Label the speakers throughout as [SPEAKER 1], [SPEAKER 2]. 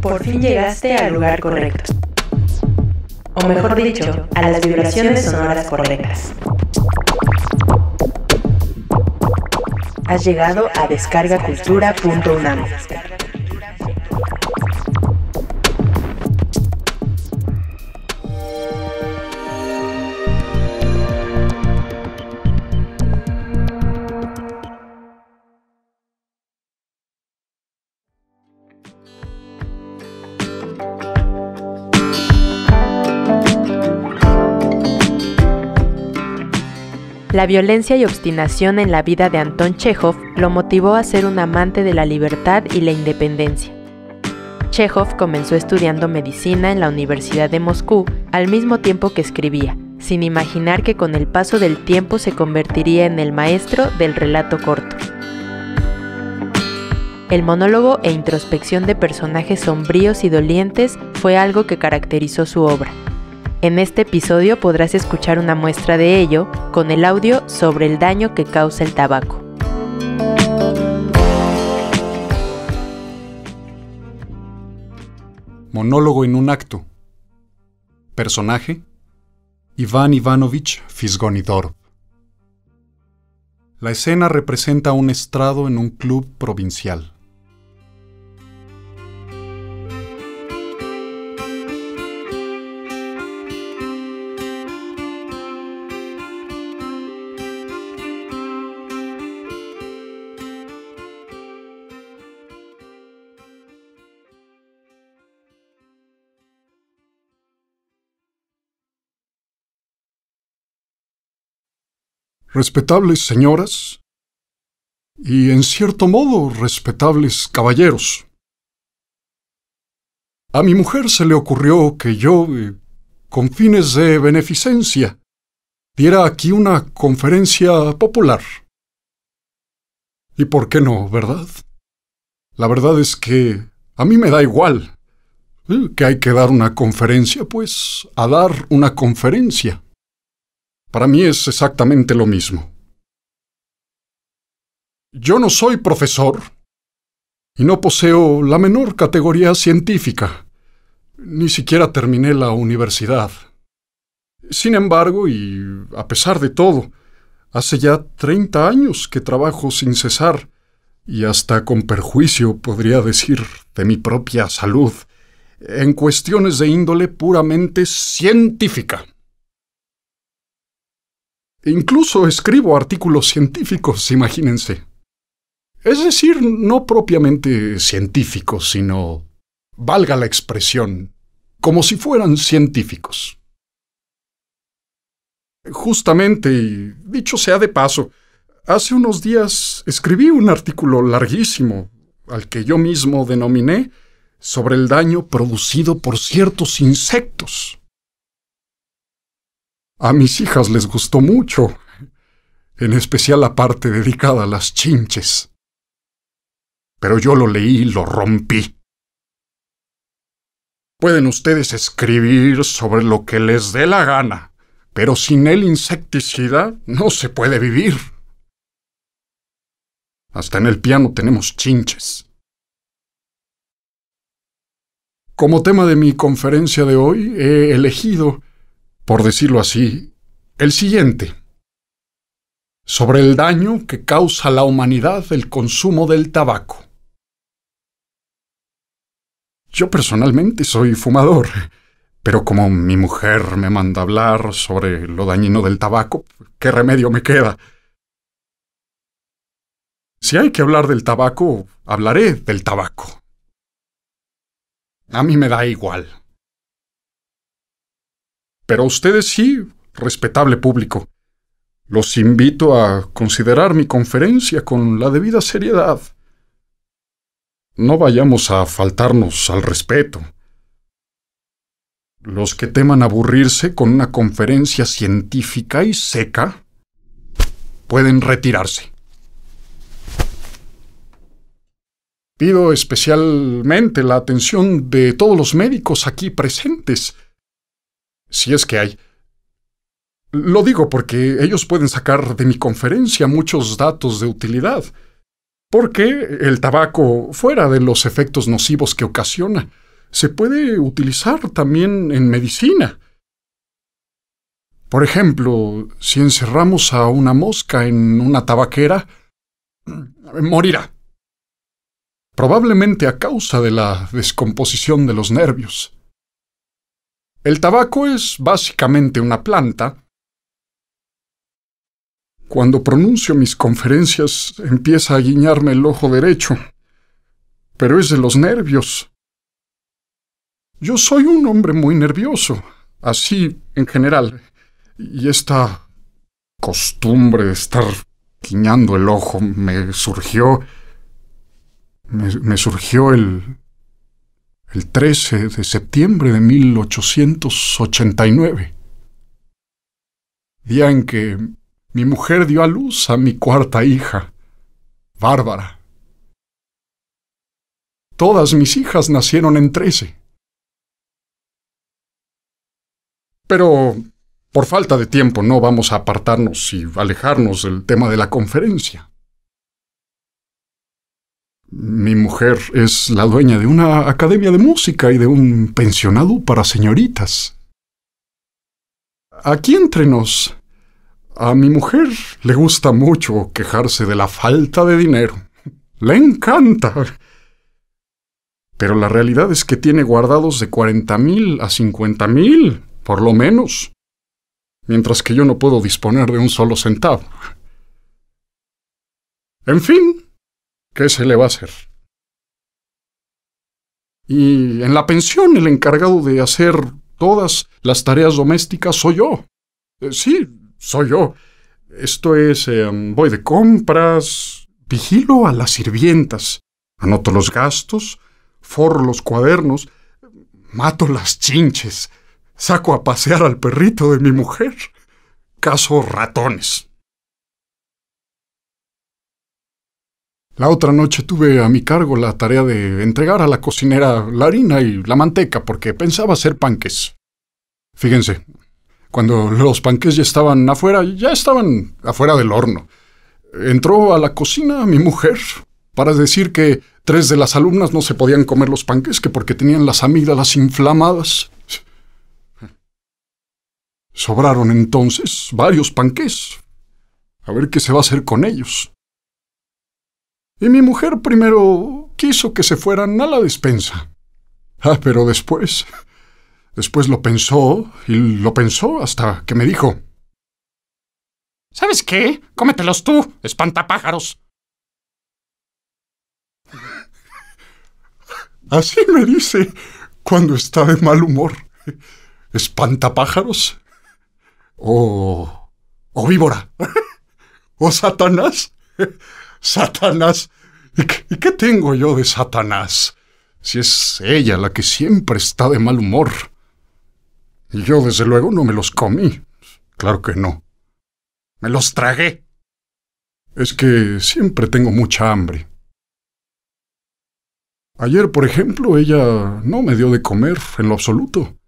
[SPEAKER 1] por fin llegaste al lugar correcto. O mejor dicho, a las vibraciones sonoras correctas. Has llegado a descarga descargacultura.unam. La violencia y obstinación en la vida de Anton Chekhov lo motivó a ser un amante de la libertad y la independencia. Chekhov comenzó estudiando medicina en la Universidad de Moscú al mismo tiempo que escribía, sin imaginar que con el paso del tiempo se convertiría en el maestro del relato corto. El monólogo e introspección de personajes sombríos y dolientes fue algo que caracterizó su obra. En este episodio podrás escuchar una muestra de ello con el audio sobre el daño que causa el tabaco.
[SPEAKER 2] Monólogo en un acto. Personaje: Iván Ivanovich Fisgonidorov. La escena representa un estrado en un club provincial. respetables señoras y, en cierto modo, respetables caballeros. A mi mujer se le ocurrió que yo, eh, con fines de beneficencia, diera aquí una conferencia popular. ¿Y por qué no, verdad? La verdad es que a mí me da igual. Eh, que hay que dar una conferencia, pues, a dar una conferencia. Para mí es exactamente lo mismo. Yo no soy profesor y no poseo la menor categoría científica. Ni siquiera terminé la universidad. Sin embargo, y a pesar de todo, hace ya 30 años que trabajo sin cesar y hasta con perjuicio, podría decir, de mi propia salud, en cuestiones de índole puramente científica. Incluso escribo artículos científicos, imagínense. Es decir, no propiamente científicos, sino, valga la expresión, como si fueran científicos. Justamente, y dicho sea de paso, hace unos días escribí un artículo larguísimo, al que yo mismo denominé sobre el daño producido por ciertos insectos. A mis hijas les gustó mucho, en especial la parte dedicada a las chinches. Pero yo lo leí y lo rompí. Pueden ustedes escribir sobre lo que les dé la gana, pero sin el insecticida no se puede vivir. Hasta en el piano tenemos chinches. Como tema de mi conferencia de hoy he elegido por decirlo así, el siguiente. Sobre el daño que causa a la humanidad el consumo del tabaco. Yo personalmente soy fumador, pero como mi mujer me manda hablar sobre lo dañino del tabaco, ¿qué remedio me queda? Si hay que hablar del tabaco, hablaré del tabaco. A mí me da igual. Pero a ustedes sí, respetable público. Los invito a considerar mi conferencia con la debida seriedad. No vayamos a faltarnos al respeto. Los que teman aburrirse con una conferencia científica y seca pueden retirarse. Pido especialmente la atención de todos los médicos aquí presentes si es que hay. Lo digo porque ellos pueden sacar de mi conferencia muchos datos de utilidad, porque el tabaco, fuera de los efectos nocivos que ocasiona, se puede utilizar también en medicina. Por ejemplo, si encerramos a una mosca en una tabaquera, morirá. Probablemente a causa de la descomposición de los nervios. El tabaco es básicamente una planta. Cuando pronuncio mis conferencias empieza a guiñarme el ojo derecho, pero es de los nervios. Yo soy un hombre muy nervioso, así en general, y esta costumbre de estar guiñando el ojo me surgió... me, surgió el el 13 de septiembre de 1889, día en que mi mujer dio a luz a mi cuarta hija, Bárbara. Todas mis hijas nacieron en 13. Pero por falta de tiempo no vamos a apartarnos y alejarnos del tema de la conferencia. Mi mujer es la dueña de una academia de música y de un pensionado para señoritas. Aquí entrenos. a mi mujer le gusta mucho quejarse de la falta de dinero. Le encanta. Pero la realidad es que tiene guardados de 40 mil a 50 mil, por lo menos. Mientras que yo no puedo disponer de un solo centavo. En fin, ¿Qué se le va a hacer? Y en la pensión el encargado de hacer todas las tareas domésticas soy yo. Eh, sí, soy yo. Esto es, eh, um, voy de compras, vigilo a las sirvientas, anoto los gastos, forro los cuadernos, mato las chinches, saco a pasear al perrito de mi mujer, caso ratones. La otra noche tuve a mi cargo la tarea de entregar a la cocinera la harina y la manteca porque pensaba hacer panques. Fíjense, cuando los panques ya estaban afuera, ya estaban afuera del horno. Entró a la cocina mi mujer para decir que tres de las alumnas no se podían comer los panques que porque tenían las amígdalas inflamadas. Sobraron entonces varios panques. A ver qué se va a hacer con ellos. Y mi mujer primero quiso que se fueran a la despensa. Ah, pero después... Después lo pensó y lo pensó hasta que me dijo... ¿Sabes qué? Cómetelos tú, espantapájaros. Así me dice cuando está de mal humor. ¿Espantapájaros? ¿O, o víbora? ¿O satanás? Satanás. ¿Y qué, tengo yo de Satanás? Si es ella la que siempre está de mal humor. Y yo, desde luego, no me los comí. Claro que no. Me los tragué. Es que siempre tengo mucha hambre. Ayer, por ejemplo, ella no me dio de comer en lo absoluto.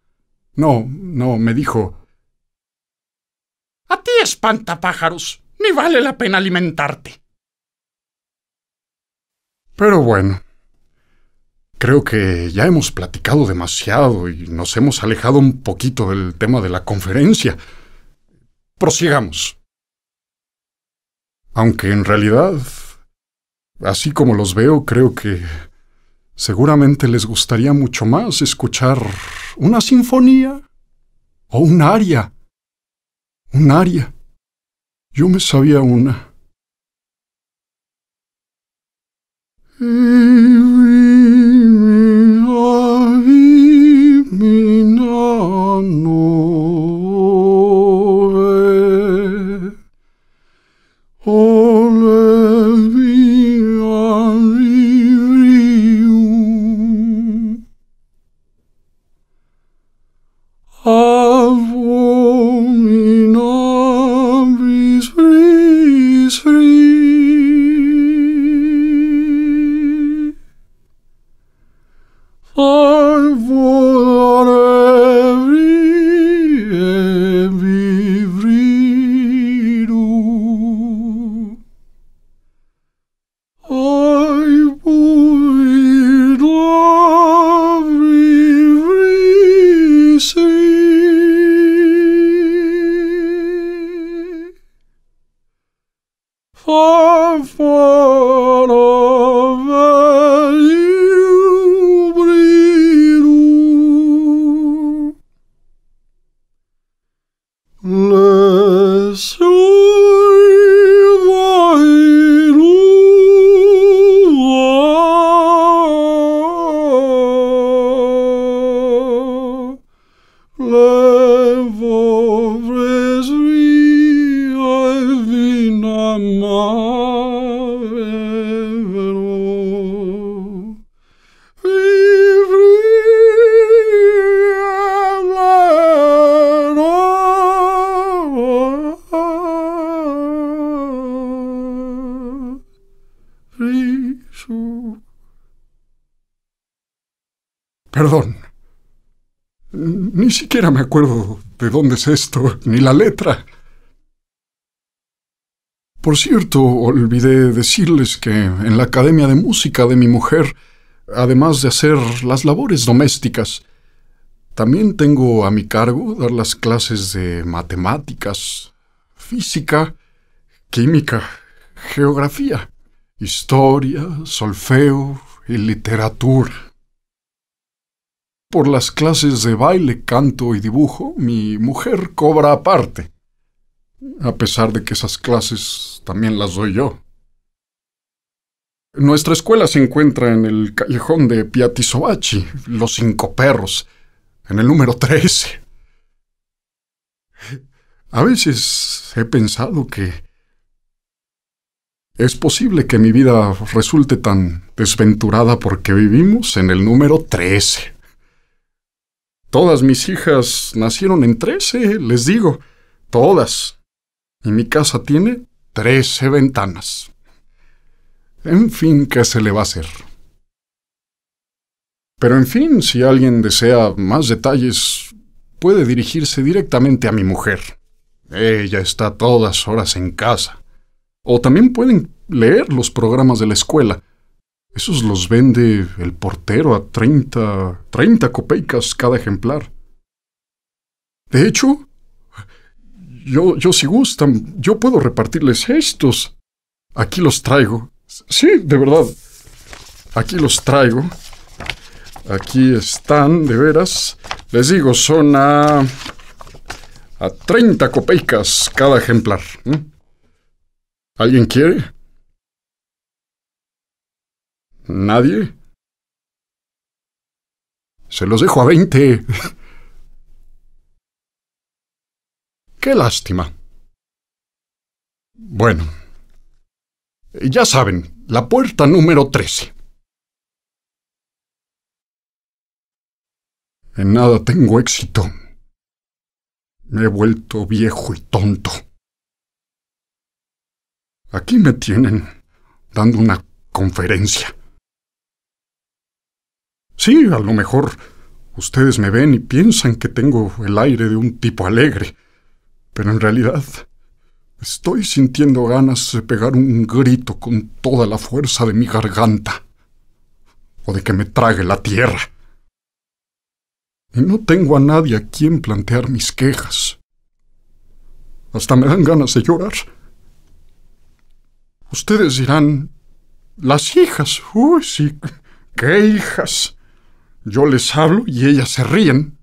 [SPEAKER 2] No, no, me dijo...
[SPEAKER 3] A ti espanta
[SPEAKER 2] pájaros. Ni vale la pena alimentarte. Pero bueno, creo que ya hemos platicado demasiado y nos hemos alejado un poquito del tema de la conferencia. Prosigamos. Aunque en realidad, así como los veo, creo que seguramente les gustaría mucho más escuchar una sinfonía o un aria. Un aria. Yo me sabía una.
[SPEAKER 3] Mm.
[SPEAKER 2] Perdón. Ni siquiera me acuerdo de dónde es esto, ni la letra. Por cierto, olvidé decirles que en la Academia de Música de mi mujer, además de hacer las labores domésticas, también tengo a mi cargo dar las clases de matemáticas, física, química, geografía, historia, solfeo y literatura. Por las clases de baile, canto y dibujo, mi mujer cobra aparte, a pesar de que esas clases también las doy yo. Nuestra escuela se encuentra en el callejón de Piatisobachi, Los Cinco Perros, en el número 13. A veces he pensado que es posible que mi vida resulte tan desventurada porque vivimos en el número 13. Todas mis hijas nacieron en trece, les digo, todas. Y mi casa tiene trece ventanas. En fin, ¿qué se le va a hacer? Pero en fin, si alguien desea más detalles, puede dirigirse directamente a mi mujer. Ella está todas horas en casa. O también pueden leer los programas de la escuela. Esos los vende el portero a 30, 30 copeicas cada ejemplar. De hecho, yo, yo si gustan, yo puedo repartirles estos. Aquí los traigo. Sí, de verdad. Aquí los traigo. Aquí están, de veras. Les digo, son a, a 30 copeicas cada ejemplar. ¿Alguien quiere? ¿Nadie? Se los dejo a veinte. Qué lástima. Bueno. Ya saben, la puerta número 13. En nada tengo éxito. Me he vuelto viejo y tonto. Aquí me tienen dando una conferencia. Sí, a lo mejor ustedes me ven y piensan que tengo el aire de un tipo alegre, pero en realidad estoy sintiendo ganas de pegar un grito con toda la fuerza de mi garganta, o de que me trague la tierra. Y no tengo a nadie a quien plantear mis quejas. Hasta me dan ganas de llorar. Ustedes dirán, las hijas, uy, sí, qué hijas. Yo les hablo y ellas se ríen.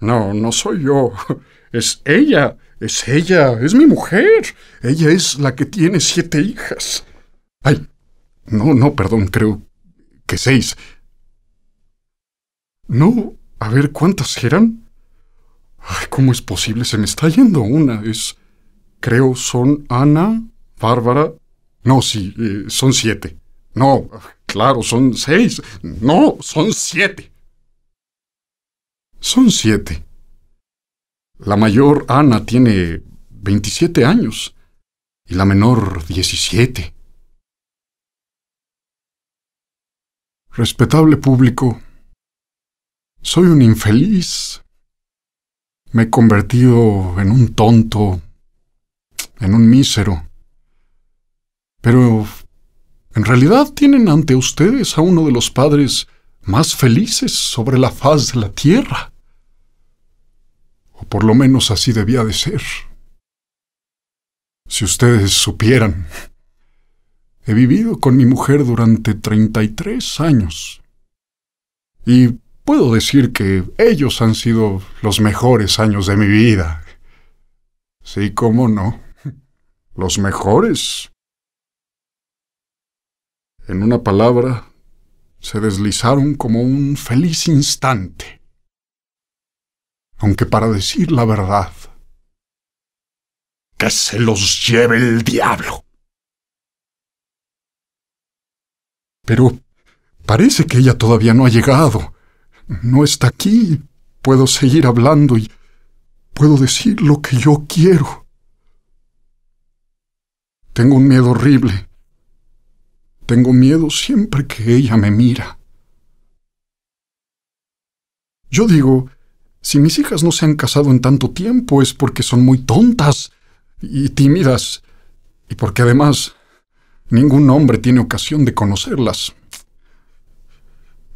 [SPEAKER 2] No, no soy yo. Es ella. Es ella. Es mi mujer. Ella es la que tiene siete hijas. Ay. No, no, perdón, creo que seis. No, a ver, ¿cuántas eran? Ay, ¿cómo es posible? Se me está yendo una. Es. Creo son Ana, Bárbara. No, sí, eh, son siete. No, Claro, son seis. No, son siete. Son siete. La mayor, Ana, tiene 27 años y la menor 17. Respetable público, soy un infeliz. Me he convertido en un tonto, en un mísero. Pero en realidad tienen ante ustedes a uno de los padres más felices sobre la faz de la tierra. O por lo menos así debía de ser. Si ustedes supieran, he vivido con mi mujer durante 33 años. Y puedo decir que ellos han sido los mejores años de mi vida. Sí, cómo no. Los mejores en una palabra, se deslizaron como un feliz instante. Aunque para decir la verdad, que se los lleve el diablo. Pero parece que ella todavía no ha llegado. No está aquí. Puedo seguir hablando y puedo decir lo que yo quiero. Tengo un miedo horrible tengo miedo siempre que ella me mira. Yo digo, si mis hijas no se han casado en tanto tiempo es porque son muy tontas y tímidas, y porque además ningún hombre tiene ocasión de conocerlas.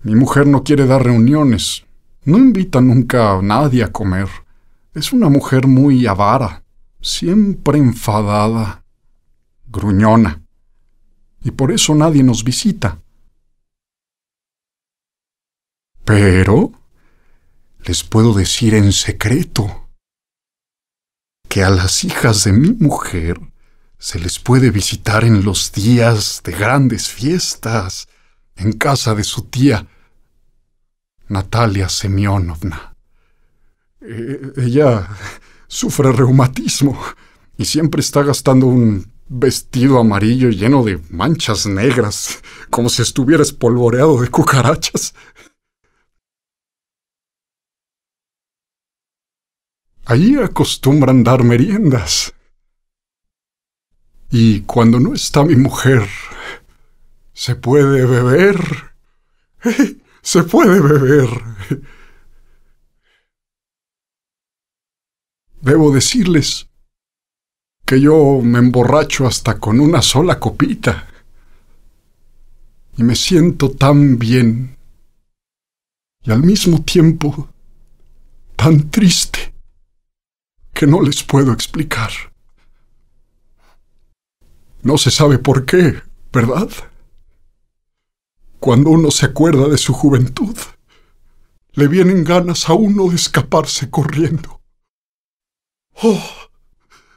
[SPEAKER 2] Mi mujer no quiere dar reuniones, no invita nunca a nadie a comer. Es una mujer muy avara, siempre enfadada, gruñona y por eso nadie nos visita. Pero les puedo decir en secreto que a las hijas de mi mujer se les puede visitar en los días de grandes fiestas en casa de su tía, Natalia Semyonovna. Eh, ella sufre reumatismo y siempre está gastando un vestido amarillo lleno de manchas negras, como si estuviera espolvoreado de cucarachas. Allí acostumbran dar meriendas. Y cuando no está mi mujer, se puede beber. Se puede beber. Debo decirles que yo me emborracho hasta con una sola copita. Y me siento tan bien. Y al mismo tiempo tan triste que no les puedo explicar. No se sabe por qué, ¿verdad? Cuando uno se acuerda de su juventud, le vienen ganas a uno de escaparse corriendo. ¡Oh!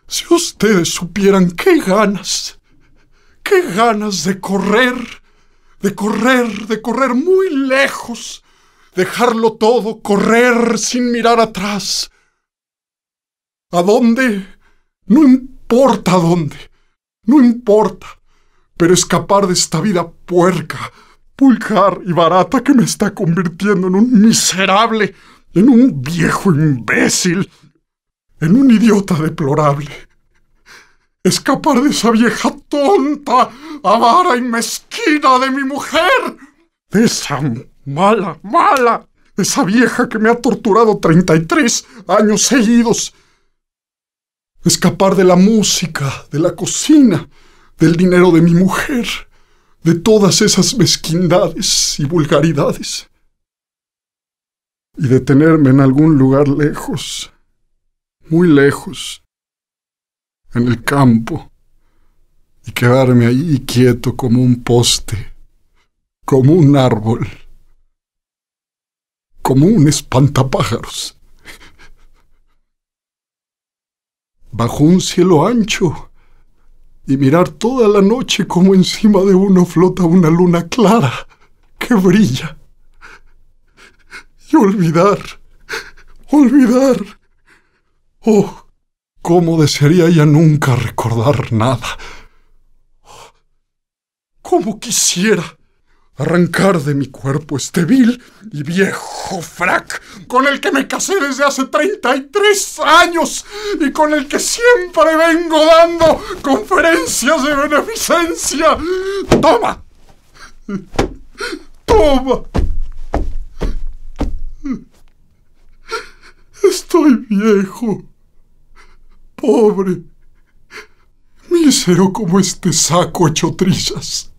[SPEAKER 2] Si ustedes supieran qué ganas, qué ganas de correr, de correr, de correr muy lejos, dejarlo todo, correr sin mirar atrás. ¿A dónde? No importa dónde, no importa, pero escapar de esta vida puerca, pulgar y barata que me está convirtiendo en un miserable, en un viejo imbécil, en un idiota deplorable. Escapar de esa vieja tonta, avara y mezquina de mi mujer. De esa mala, mala. esa vieja que me ha torturado 33 años seguidos. Escapar de la música, de la cocina, del dinero de mi mujer, de todas esas mezquindades y vulgaridades. Y detenerme en algún lugar lejos muy lejos, en el campo, y quedarme ahí quieto como un poste, como un árbol, como un espantapájaros, bajo un cielo ancho, y mirar toda la noche como encima de uno flota una luna clara que brilla, y olvidar, olvidar ¡Oh! ¿Cómo desearía ya nunca recordar nada? ¿Cómo quisiera arrancar de mi cuerpo este vil y viejo frac con el que me
[SPEAKER 3] casé desde hace 33 años y con el que siempre vengo dando conferencias de beneficencia? ¡Toma! ¡Toma! Estoy viejo pobre,
[SPEAKER 2] mísero como este saco hecho trizas.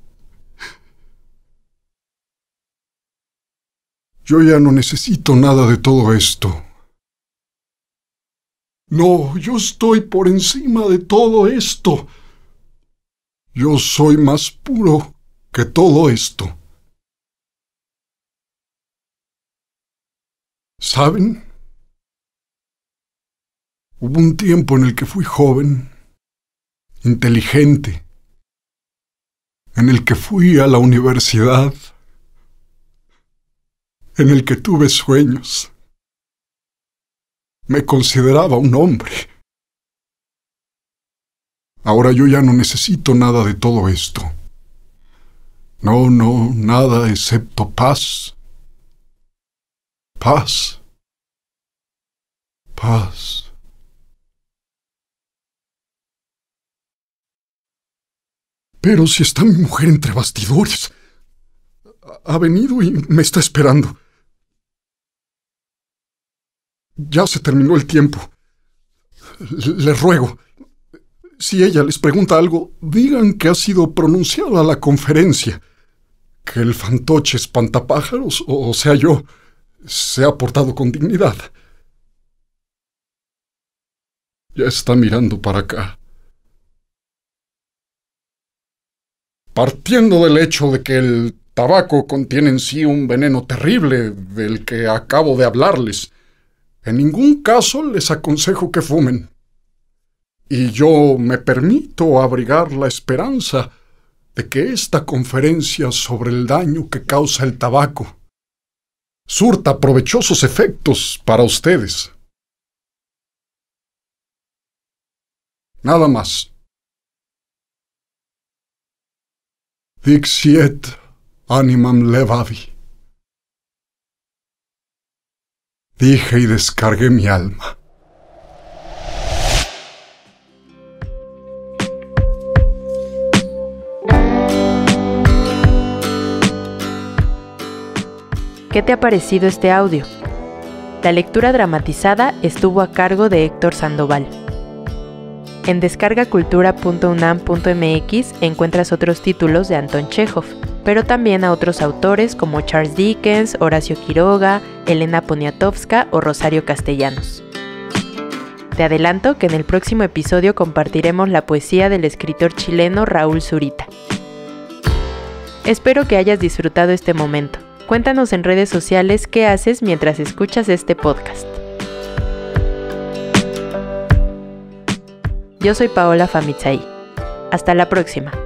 [SPEAKER 2] Yo ya no necesito nada de todo esto. No, yo estoy por encima de todo esto. Yo soy más puro que todo esto. ¿Saben? Hubo un tiempo en el que fui joven, inteligente, en el que fui a la universidad, en el que tuve sueños. Me consideraba un hombre. Ahora yo ya no necesito nada de todo esto. No, no, nada excepto paz. Paz. Paz. Pero si está mi mujer entre bastidores. Ha venido y me está esperando. Ya se terminó el tiempo. Les ruego, si ella les pregunta algo, digan que ha sido pronunciada la conferencia, que el fantoche espantapájaros, o sea yo, se ha portado con dignidad. Ya está mirando para acá. partiendo del hecho de que el tabaco contiene en sí un veneno terrible del que acabo de hablarles, en ningún caso les aconsejo que fumen. Y yo me permito abrigar la esperanza de que esta conferencia sobre el daño que causa el tabaco surta provechosos efectos para ustedes. Nada más. Dixiet animam levavi. Dije y descargué mi alma.
[SPEAKER 1] ¿Qué te ha parecido este audio? La lectura dramatizada estuvo a cargo de Héctor Sandoval. En descargacultura.unam.mx encuentras otros títulos de Anton Chekhov, pero también a otros autores como Charles Dickens, Horacio Quiroga, Elena Poniatowska o Rosario Castellanos. Te adelanto que en el próximo episodio compartiremos la poesía del escritor chileno Raúl Zurita. Espero que hayas disfrutado este momento. Cuéntanos en redes sociales qué haces mientras escuchas este podcast. Yo soy Paola Famitsay. Hasta la próxima.